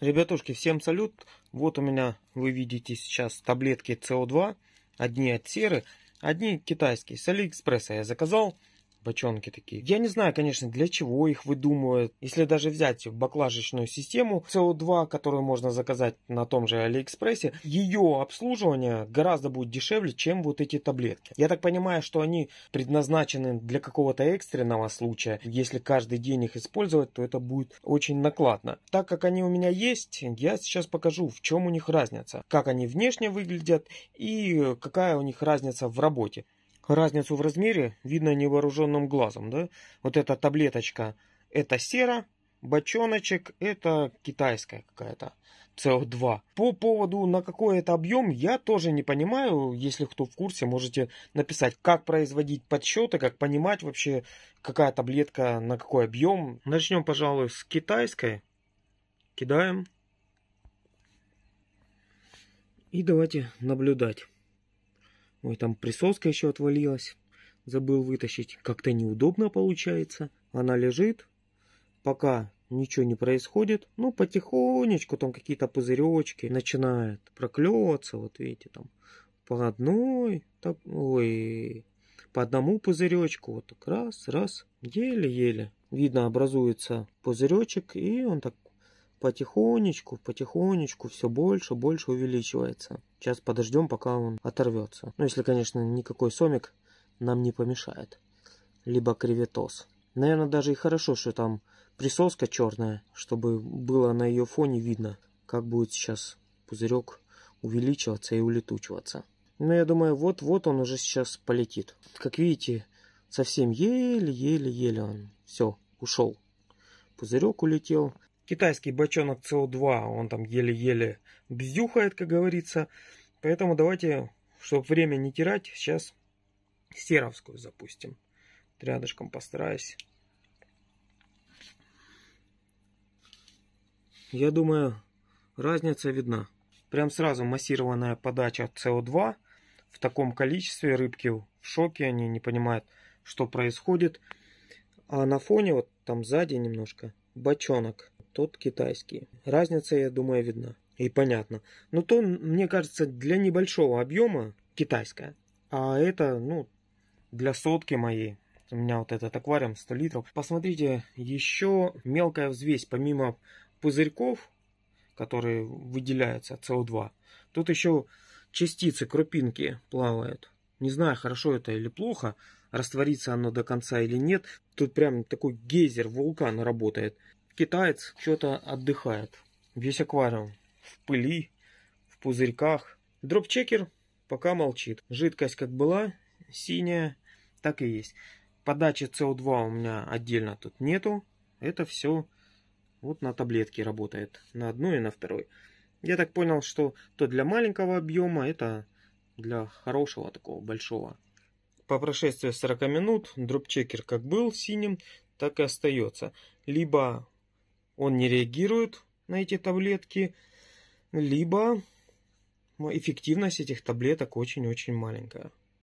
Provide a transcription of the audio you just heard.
Ребятушки, всем салют. Вот у меня, вы видите сейчас таблетки СО2. Одни от серы, одни китайские. С Алиэкспресса я заказал бочонки такие. Я не знаю, конечно, для чего их выдумывают. Если даже взять баклажечную систему CO2, которую можно заказать на том же Алиэкспрессе, ее обслуживание гораздо будет дешевле, чем вот эти таблетки. Я так понимаю, что они предназначены для какого-то экстренного случая. Если каждый день их использовать, то это будет очень накладно. Так как они у меня есть, я сейчас покажу, в чем у них разница, как они внешне выглядят и какая у них разница в работе разницу в размере видно невооруженным глазом, да? Вот эта таблеточка, это сера, бочоночек, это китайская какая-то, CO2. По поводу на какой это объем, я тоже не понимаю, если кто в курсе, можете написать, как производить подсчеты, как понимать вообще, какая таблетка на какой объем. Начнем, пожалуй, с китайской. Кидаем. И давайте наблюдать. Ой, там присоска еще отвалилась. Забыл вытащить. Как-то неудобно получается. Она лежит. Пока ничего не происходит. Ну, потихонечку там какие-то пузыречки начинают проклевываться. Вот видите, там по одной, так, ой, по одному пузыречку. Вот так раз, раз, еле-еле. Видно, образуется пузыречек, и он так потихонечку, потихонечку все больше, больше увеличивается. Сейчас подождем, пока он оторвется. Ну, если, конечно, никакой сомик нам не помешает. Либо креветос. Наверное, даже и хорошо, что там присоска черная, чтобы было на ее фоне видно, как будет сейчас пузырек увеличиваться и улетучиваться. Но я думаю, вот-вот он уже сейчас полетит. Как видите, совсем еле-еле-еле он все, ушел. Пузырек улетел, китайский бочонок СО2, он там еле-еле бзюхает, как говорится. Поэтому давайте, чтобы время не терять, сейчас серовскую запустим. Рядышком постараюсь. Я думаю, разница видна. Прям сразу массированная подача СО2 в таком количестве. Рыбки в шоке, они не понимают, что происходит. А на фоне, вот там сзади немножко, бочонок тот китайский. Разница, я думаю, видна. И понятно. Но то, мне кажется, для небольшого объема китайская. А это, ну, для сотки моей. У меня вот этот аквариум 100 литров. Посмотрите, еще мелкая взвесь, помимо пузырьков, которые выделяются, СО2. Тут еще частицы, крупинки плавают. Не знаю, хорошо это или плохо, растворится оно до конца или нет. Тут прям такой гейзер, вулкан работает китаец что-то отдыхает. Весь аквариум. В пыли, в пузырьках. Дропчекер пока молчит. Жидкость как была, синяя, так и есть. Подачи СО2 у меня отдельно тут нету. Это все вот на таблетке работает. На одну и на второй. Я так понял, что то для маленького объема, это для хорошего такого большого. По прошествии 40 минут дропчекер как был синим, так и остается. Либо он не реагирует на эти таблетки, либо ну, эффективность этих таблеток очень-очень маленькая.